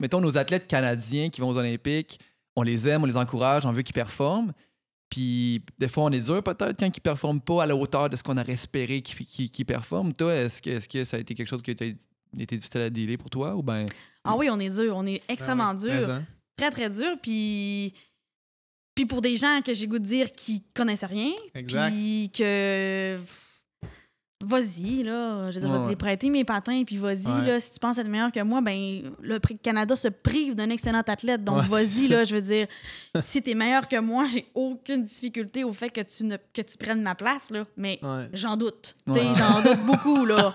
mettons, nos athlètes canadiens qui vont aux Olympiques, on les aime, on les encourage, on veut qu'ils performent. Puis des fois, on est dur peut-être quand ils performent pas à la hauteur de ce qu'on a espéré qu'ils performent. Toi, est-ce que, est que ça a été quelque chose qui a été, du difficile à dealer pour toi ou ben Ah oui, on est dur, on est extrêmement ah dur, très très dur. Puis pour des gens que j'ai goût de dire qui connaissent rien, qui que vas-y, là. Je, vais te prêter, mes patins, puis vas-y, là. Si tu penses être meilleur que moi, ben le Canada se prive d'un excellent athlète. Donc, vas-y, là. Je veux dire, si tu meilleur que moi, j'ai aucune difficulté au fait que tu, que tu prennes ma place, là. Mais j'en doute. j'en doute beaucoup, là.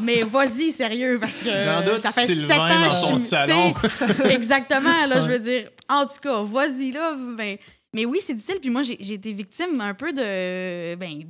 Mais vas-y, sérieux, parce que doute, ça fait sept ans dans salon. exactement, là, je veux dire. En tout cas, vas-y, là. Ben, mais oui, c'est difficile. Puis moi, j'ai été victime un peu de... Ben,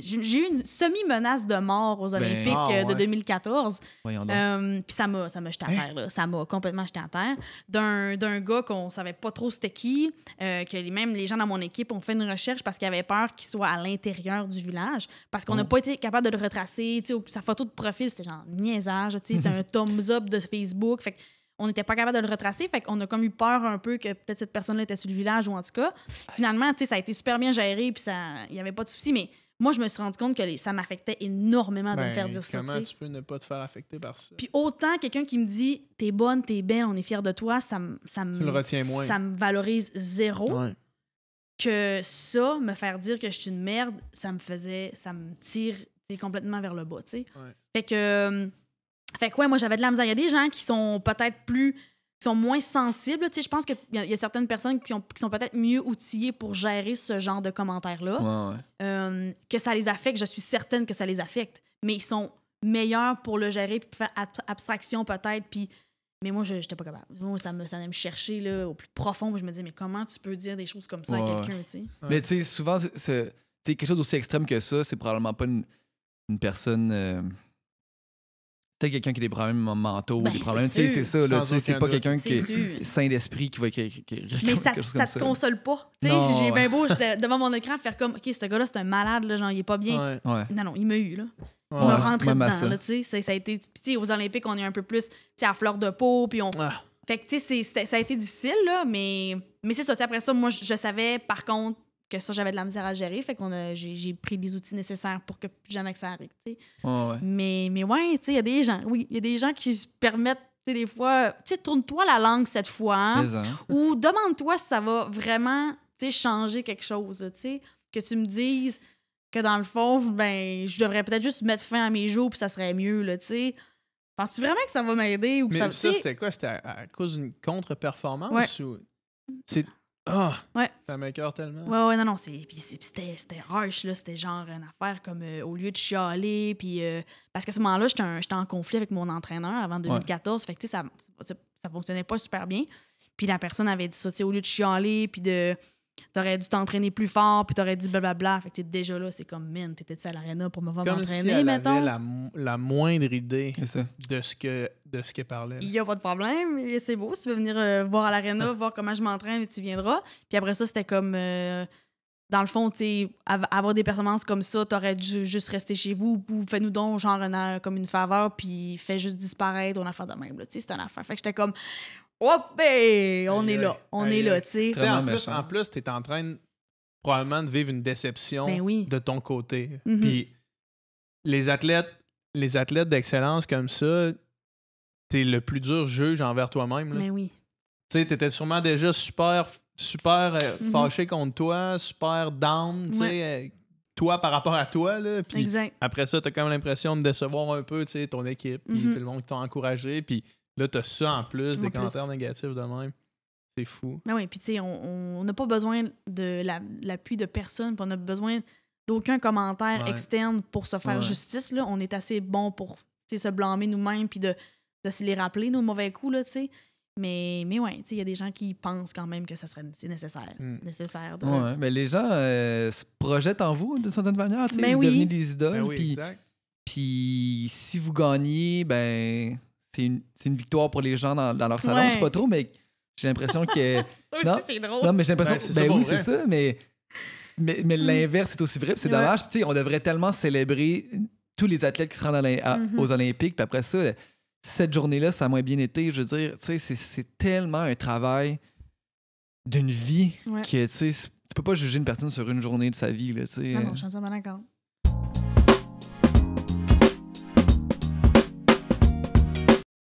j'ai eu une semi-menace de mort aux ben, Olympiques ah, euh, de 2014. Euh, puis ça m'a, ça jeté à hein? terre, ça m'a complètement jeté à terre. D'un, gars qu'on savait pas trop c'était qui, euh, que même les gens dans mon équipe ont fait une recherche parce qu'ils avaient peur qu'il soit à l'intérieur du village, parce qu'on n'a oh. pas été capable de le retracer. Sa photo de profil, c'était genre niaisage, c'était un thumbs up de Facebook. Fait on n'était pas capable de le retracer. Fait qu'on a comme eu peur un peu que peut-être cette personne-là était sur le village ou en tout cas. Finalement, ça a été super bien géré, puis il n'y avait pas de souci, mais moi, je me suis rendu compte que ça m'affectait énormément de me faire ben, dire ça. Comment tu peux ne pas te faire affecter par ça? Puis autant quelqu'un qui me dit T'es bonne, t'es belle, on est fier de toi, ça, me ça, me ça me valorise zéro. Que ça, me faire dire que je suis une merde, ça me faisait. Ça me tire complètement vers le bas, tu sais. Fait que. Hum, fait que, ouais, moi, j'avais de la misère. Il y a des gens qui sont peut-être plus sont moins sensibles. Tu je pense qu'il y, a certaines personnes qui, sont peut-être mieux outillées pour gérer ce genre de commentaires-là. Euh, que ça les affecte, je suis certaine que ça les affecte. Mais ils sont meilleurs pour le gérer, puis faire abstraction peut-être, puis... Mais moi, je n'étais pas capable. ça, me, ça chercher là, au plus profond. Je me disais, mais comment tu peux dire des choses comme ça à quelqu'un, tu sais? Mais tu sais, souvent, c'est quelque chose d'aussi extrême que ça, c'est probablement pas une, personne... Euh, peut quelqu'un qui a des problèmes mentaux, ben, des problèmes. C'est ça, c'est pas quelqu'un qui est sain d'esprit qui va écrire Mais ça, quelque chose ça, comme ça te console pas. J'ai bien beau devant mon écran faire comme OK, ce gars-là, c'est un malade, là, genre, il est pas bien. Non, non, il m'a eu. là. Ouais, on a rentré dedans, tu sais ça, ça a été, aux Olympiques, on est un peu plus à fleur de peau, puis on. Ah. Fait que, tu sais, ça a été difficile, là, mais, mais c'est ça. Après ça, moi, je savais, par contre, que ça, j'avais de la misère à gérer. Fait qu'on j'ai pris les outils nécessaires pour que jamais que ça arrive. Mais, mais ouais, il y a des gens, oui, il y a des gens qui se permettent sais, des fois, tu sais, tourne-toi la langue cette fois. Hein, hein. Ou demande-toi si ça va vraiment, tu sais, changer quelque chose, tu sais, Que tu me dises que dans le fond, ben, je devrais peut-être juste mettre fin à mes jours puis ça serait mieux, là, tu Penses-tu vraiment que ça va m'aider ou que Mais ça, c'était quoi? C'était à, cause d'une contre-performance ou... C'est... Ah! Ouais ça m'écœure tellement. Ouais, ouais, non, non. C'était harsh, là. C'était genre une affaire comme euh, au lieu de chialer, puis. Euh, parce qu'à ce moment-là, j'étais en conflit avec mon entraîneur avant 2014. effectivement, Fait que, tu sais, ça, ça, ça, fonctionnait pas super bien. Puis la personne avait dit ça, tu sais, au lieu de chialer, puis de t'aurais dû t'entraîner plus fort, puis t'aurais dû blablabla. Fait que déjà là, c'est comme, man, t'étais-tu à l'aréna pour me voir m'entraîner, si mettons? la, la, moindre idée de ce que de ce qu'elle parlait. Il n'y a pas de problème, c'est beau. tu veux venir euh, voir à l'aréna, voir comment je m'entraîne, tu viendras. Puis après ça, c'était comme, euh, dans le fond, tu avoir des performances comme ça, t'aurais dû juste rester chez vous ou fais-nous donc genre une, comme une faveur puis fais juste disparaître on affaire de même. Tu sais, c'est une affaire. Fait que j'étais comme, hop, ben, on est là, on est là, tu sais. En plus, en plus, t'es en train probablement de vivre une déception ben de ton côté. Mm-hmm. Puis les athlètes, les athlètes d'excellence comme ça, t'es le plus dur juge envers toi-même. Ben oui. Tu sais, t'étais sûrement déjà super, super euh, mhm. fâché contre toi, super down, tu sais, euh, toi par rapport à toi. Là, puis Après ça, t'as quand même l'impression de décevoir un peu, tu sais, ton équipe, mhm. tout le monde qui t'a encouragé. Puis là, t'as ça en plus, des commentaires négatifs de même. C'est fou. Ben oui, puis tu sais, on n'a pas besoin de l'appui de personne, puis on a besoin d'aucun commentaire externe pour se faire justice. Là. On est assez bon pour se blâmer nous-mêmes puis de, de se les rappeler, nos mauvais coups, là, tu sais. Mais, mais ouais, il y a des gens qui pensent quand même que ça serait nécessaire. Hmm. mais les gens euh, se projettent en vous d'une certaine manière. Ben vous devenez des idoles. Ben puis, si vous gagnez, ben c'est une, victoire pour les gens dans, leur salon. Je ne sais pas trop, mais j'ai l'impression que. non, c'est drôle. mais j'ai l'impression. ben, ben oui, c'est ça, mais, hmm. l'inverse est aussi vrai. C'est dommage. on devrait tellement célébrer tous les athlètes qui se rendent mm-hmm. aux Olympiques. Puis après ça, cette journée-là, ça m'a bien été. Je veux dire, c'est tellement un travail d'une vie que, tu peux pas juger une personne sur une journée de sa vie, là, euh.